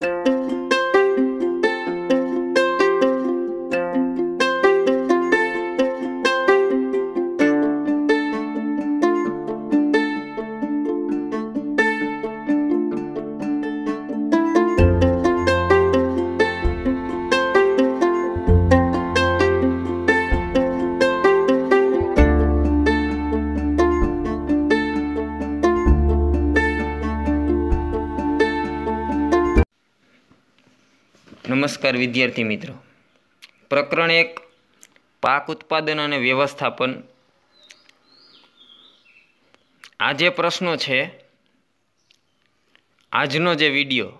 thank you નમસ્કાર વિદ્યાર્થી મિત્રો પ્રકરણ એક પાક ઉત્પાદન અને વ્યવસ્થાપન આ જે પ્રશ્નો છે આજનો જે વિડીયો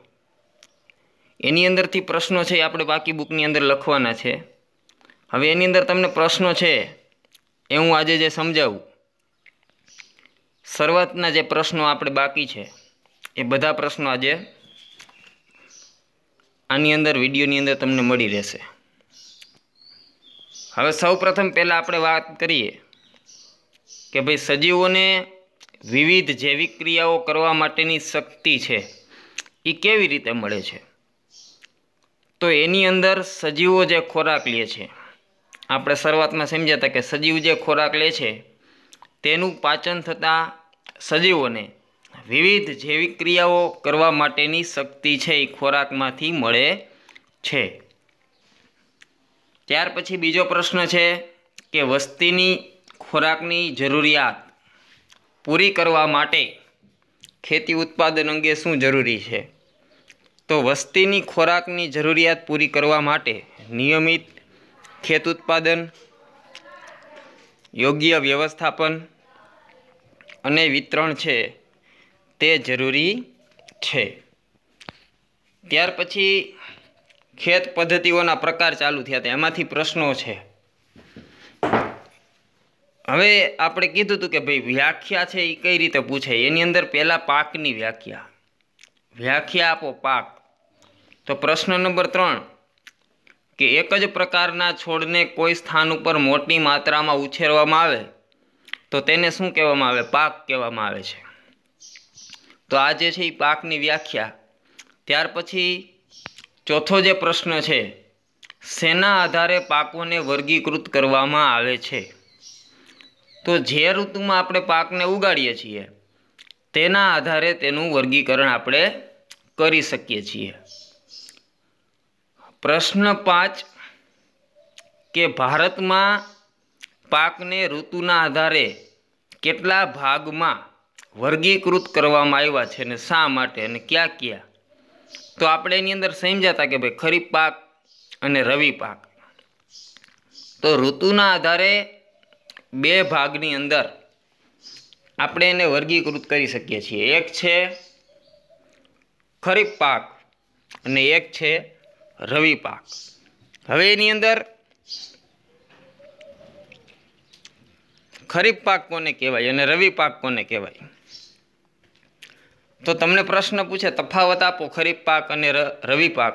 એની અંદરથી પ્રશ્નો છે એ આપણે બાકી બુકની અંદર લખવાના છે હવે એની અંદર તમને પ્રશ્નો છે એ હું આજે જે સમજાવું શરૂઆતના જે પ્રશ્નો આપણે બાકી છે એ બધા પ્રશ્નો આજે આની અંદર વિડીયોની અંદર તમને મળી રહેશે હવે સૌ પ્રથમ પહેલાં આપણે વાત કરીએ કે ભાઈ સજીવોને વિવિધ જૈવિક ક્રિયાઓ કરવા માટેની શક્તિ છે એ કેવી રીતે મળે છે તો એની અંદર સજીવો જે ખોરાક લે છે આપણે શરૂઆતમાં સમજ્યા હતા કે સજીવ જે ખોરાક લે છે તેનું પાચન થતાં સજીવોને વિવિધ જૈવિક ક્રિયાઓ કરવા માટેની શક્તિ છે એ ખોરાકમાંથી મળે છે ત્યાર પછી બીજો પ્રશ્ન છે કે વસ્તીની ખોરાકની જરૂરિયાત પૂરી કરવા માટે ખેતી ઉત્પાદન અંગે શું જરૂરી છે તો વસ્તીની ખોરાકની જરૂરિયાત પૂરી કરવા માટે નિયમિત ખેત ઉત્પાદન યોગ્ય વ્યવસ્થાપન અને વિતરણ છે તે જરૂરી છે ત્યાર પછી ખેત પદ્ધતિઓના પ્રકાર ચાલુ થયા હતા એમાંથી પ્રશ્નો છે હવે આપણે કીધું હતું કે ભાઈ વ્યાખ્યા છે એ કઈ રીતે પૂછાય એની અંદર પહેલાં પાકની વ્યાખ્યા વ્યાખ્યા આપો પાક તો પ્રશ્ન નંબર ત્રણ કે એક જ પ્રકારના છોડને કોઈ સ્થાન ઉપર મોટી માત્રામાં ઉછેરવામાં આવે તો તેને શું કહેવામાં આવે પાક કહેવામાં આવે છે તો આ જે છે એ પાકની વ્યાખ્યા ત્યાર પછી ચોથો જે પ્રશ્ન છે શેના આધારે પાકોને વર્ગીકૃત કરવામાં આવે છે તો જે ઋતુમાં આપણે પાકને ઉગાડીએ છીએ તેના આધારે તેનું વર્ગીકરણ આપણે કરી શકીએ છીએ પ્રશ્ન પાંચ કે ભારતમાં પાકને ઋતુના આધારે કેટલા ભાગમાં વર્ગીકૃત કરવામાં આવ્યા છે અને શા માટે અને ક્યાં ક્યાં તો આપણે એની અંદર સમજાતા કે ભાઈ ખરીફ પાક અને રવિ પાક તો ઋતુના આધારે બે ભાગની અંદર આપણે એને વર્ગીકૃત કરી શકીએ છીએ એક છે ખરીફ પાક અને એક છે રવિ પાક હવે એની અંદર ખરીફ પાક કોને કહેવાય અને રવિ પાક કોને કહેવાય તો તમને પ્રશ્ન પૂછે તફાવત આપો ખરીફ પાક અને રવિ પાક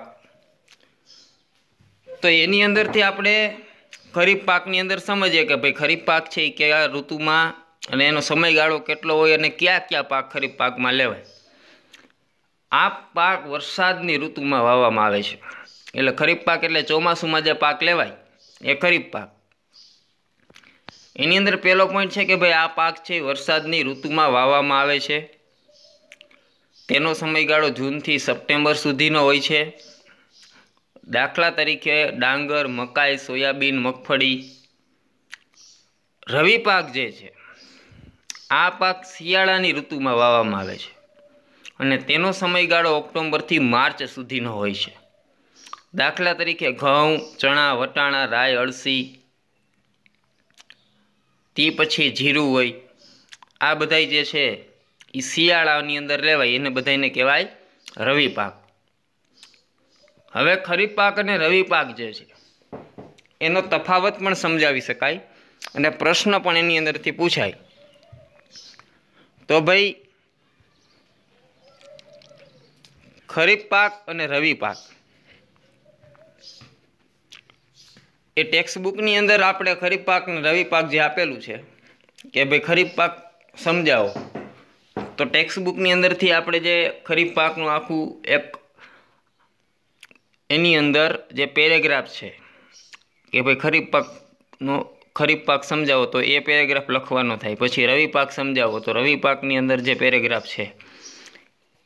તો એની અંદરથી આપણે ખરીફ પાકની અંદર સમજીએ કે ભાઈ ખરીફ પાક છે એ કયા ઋતુમાં અને એનો સમયગાળો કેટલો હોય અને કયા કયા પાક ખરીફ પાકમાં લેવાય આ પાક વરસાદની ઋતુમાં વાવવામાં આવે છે એટલે ખરીફ પાક એટલે ચોમાસુમાં જે પાક લેવાય એ ખરીફ પાક એની અંદર પહેલો પોઈન્ટ છે કે ભાઈ આ પાક છે વરસાદની ઋતુમાં વાવવામાં આવે છે તેનો સમયગાળો જૂનથી સપ્ટેમ્બર સુધીનો હોય છે દાખલા તરીકે ડાંગર મકાઈ સોયાબીન મગફળી રવિ પાક જે છે આ પાક શિયાળાની ઋતુમાં વાવવામાં આવે છે અને તેનો સમયગાળો ઓક્ટોમ્બરથી માર્ચ સુધીનો હોય છે દાખલા તરીકે ઘઉં ચણા વટાણા રાય અળસી તે પછી જીરું હોય આ બધાય જે છે એ શિયાળાની અંદર લેવાય એને બધાને કહેવાય રવિ પાક હવે ખરીફ પાક અને રવિ પાક જે છે એનો તફાવત પણ સમજાવી શકાય અને પ્રશ્ન પણ એની અંદરથી પૂછાય તો ભાઈ ખરીફ પાક અને રવિ પાક એ બુકની અંદર આપણે ખરીફ પાક અને રવિ પાક જે આપેલું છે કે ભાઈ ખરીફ પાક સમજાવો તો ટેક્સ્ટ બુકની અંદરથી આપણે જે ખરીફ પાકનું આખું એક એની અંદર જે પેરેગ્રાફ છે કે ભાઈ ખરીફ પાકનો ખરીફ પાક સમજાવો તો એ પેરેગ્રાફ લખવાનો થાય પછી રવિ પાક સમજાવો તો રવિ પાકની અંદર જે પેરેગ્રાફ છે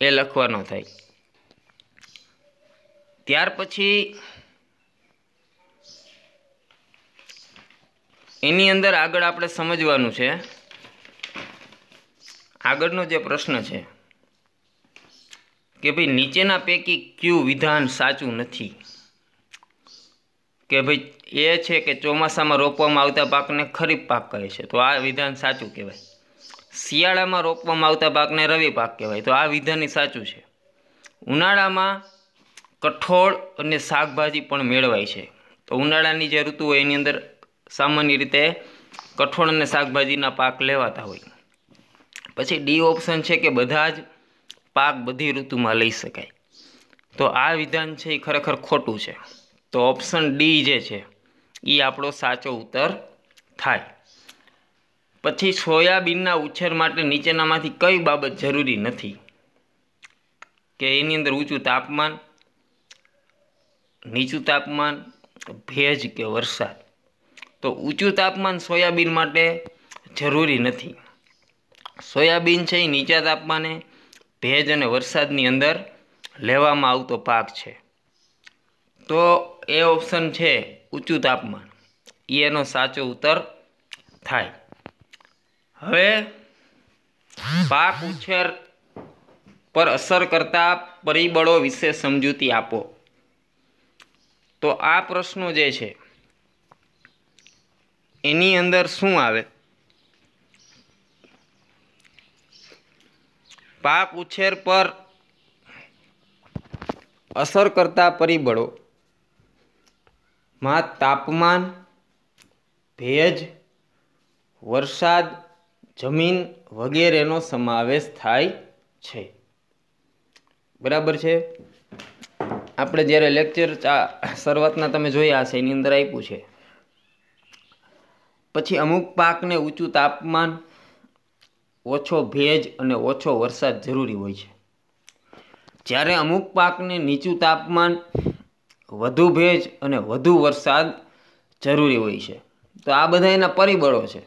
એ લખવાનો થાય ત્યાર પછી એની અંદર આગળ આપણે સમજવાનું છે આગળનો જે પ્રશ્ન છે કે ભાઈ નીચેના પૈકી કયું વિધાન સાચું નથી કે ભાઈ એ છે કે ચોમાસામાં રોપવામાં આવતા પાકને ખરીફ પાક કહે છે તો આ વિધાન સાચું કહેવાય શિયાળામાં રોપવામાં આવતા પાકને રવિ પાક કહેવાય તો આ વિધાન સાચું છે ઉનાળામાં કઠોળ અને શાકભાજી પણ મેળવાય છે તો ઉનાળાની જે ઋતુ હોય એની અંદર સામાન્ય રીતે કઠોળ અને શાકભાજીના પાક લેવાતા હોય પછી ડી ઓપ્શન છે કે બધા જ પાક બધી ઋતુમાં લઈ શકાય તો આ વિધાન છે એ ખરેખર ખોટું છે તો ઓપ્શન ડી જે છે એ આપણો સાચો ઉત્તર થાય પછી સોયાબીનના ઉછેર માટે નીચેનામાંથી કઈ બાબત જરૂરી નથી કે એની અંદર ઊંચું તાપમાન નીચું તાપમાન ભેજ કે વરસાદ તો ઊંચું તાપમાન સોયાબીન માટે જરૂરી નથી સોયાબીન છે એ નીચા તાપમાને ભેજ અને વરસાદની અંદર લેવામાં આવતો પાક છે તો એ ઓપ્શન છે ઊંચું તાપમાન એનો સાચો ઉત્તર થાય હવે પાક ઉછેર પર અસર કરતા પરિબળો વિશે સમજૂતી આપો તો આ પ્રશ્નો જે છે એની અંદર શું આવે પાક ઉછેર પર અસર કરતા પરિબળો માં તાપમાન ભેજ વરસાદ જમીન વગેરેનો સમાવેશ થાય છે બરાબર છે આપણે જ્યારે લેક્ચર શરૂઆતના તમે જોયા હશે એની અંદર આપ્યું છે પછી અમુક પાકને ઊંચું તાપમાન ઓછો ભેજ અને ઓછો વરસાદ જરૂરી હોય છે જ્યારે અમુક પાકને નીચું તાપમાન વધુ ભેજ અને વધુ વરસાદ જરૂરી હોય છે તો આ બધા એના પરિબળો છે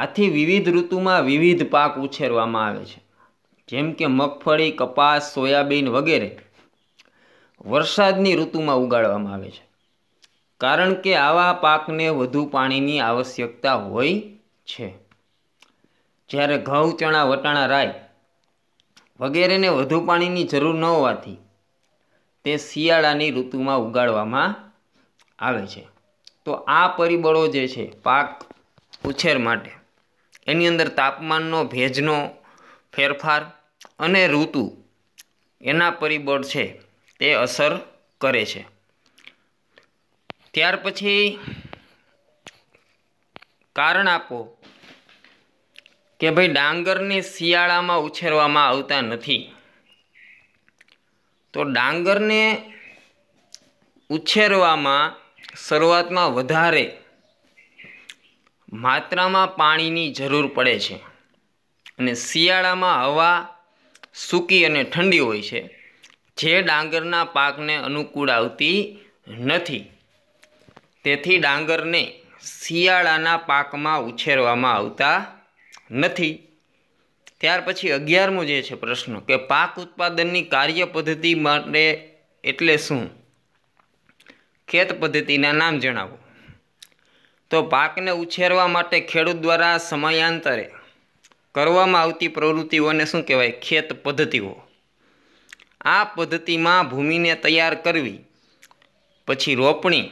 આથી વિવિધ ઋતુમાં વિવિધ પાક ઉછેરવામાં આવે છે જેમ કે મગફળી કપાસ સોયાબીન વગેરે વરસાદની ઋતુમાં ઉગાડવામાં આવે છે કારણ કે આવા પાકને વધુ પાણીની આવશ્યકતા હોય છે જ્યારે ઘઉં ચણા વટાણા રાય વગેરેને વધુ પાણીની જરૂર ન હોવાથી તે શિયાળાની ઋતુમાં ઉગાડવામાં આવે છે તો આ પરિબળો જે છે પાક ઉછેર માટે એની અંદર તાપમાનનો ભેજનો ફેરફાર અને ઋતુ એના પરિબળ છે તે અસર કરે છે ત્યાર પછી કારણ આપો કે ભાઈ ડાંગરને શિયાળામાં ઉછેરવામાં આવતા નથી તો ડાંગરને ઉછેરવામાં શરૂઆતમાં વધારે માત્રામાં પાણીની જરૂર પડે છે અને શિયાળામાં હવા સૂકી અને ઠંડી હોય છે જે ડાંગરના પાકને અનુકૂળ આવતી નથી તેથી ડાંગરને શિયાળાના પાકમાં ઉછેરવામાં આવતા નથી ત્યાર પછી અગિયારમો જે છે પ્રશ્ન કે પાક ઉત્પાદનની કાર્ય પદ્ધતિ માટે એટલે શું ખેત પદ્ધતિના નામ જણાવો તો પાકને ઉછેરવા માટે ખેડૂત દ્વારા સમયાંતરે કરવામાં આવતી પ્રવૃત્તિઓને શું કહેવાય ખેત પદ્ધતિઓ આ પદ્ધતિમાં ભૂમિને તૈયાર કરવી પછી રોપણી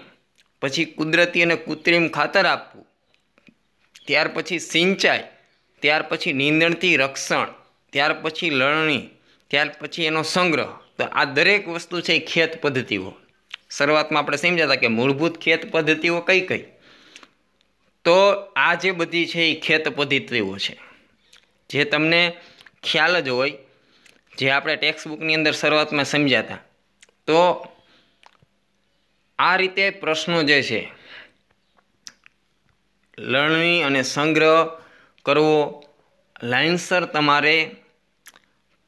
પછી કુદરતી અને કૃત્રિમ ખાતર આપવું ત્યાર પછી સિંચાઈ ત્યાર પછી નિંદણથી રક્ષણ ત્યાર પછી લણણી ત્યાર પછી એનો સંગ્રહ તો આ દરેક વસ્તુ છે ખેત પદ્ધતિઓ શરૂઆતમાં આપણે સમજ્યા હતા કે મૂળભૂત ખેત પદ્ધતિઓ કઈ કઈ તો આ જે બધી છે એ ખેત પદ્ધતિઓ છે જે તમને ખ્યાલ જ હોય જે આપણે ટેક્સ્ટ બુકની અંદર શરૂઆતમાં સમજ્યા હતા તો આ રીતે પ્રશ્નો જે છે લણણી અને સંગ્રહ કરવો લાઇનસર તમારે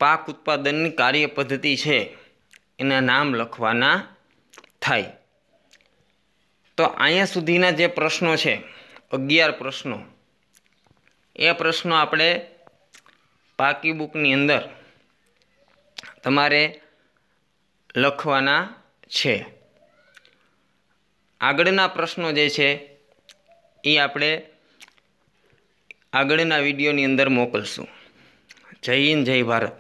પાક ઉત્પાદનની કાર્ય પદ્ધતિ છે એના નામ લખવાના થાય તો અહીંયા સુધીના જે પ્રશ્નો છે અગિયાર પ્રશ્નો એ પ્રશ્નો આપણે પાકી બુકની અંદર તમારે લખવાના છે આગળના પ્રશ્નો જે છે એ આપણે આગળના વિડીયોની અંદર મોકલશું જય હિન્દ જય ભારત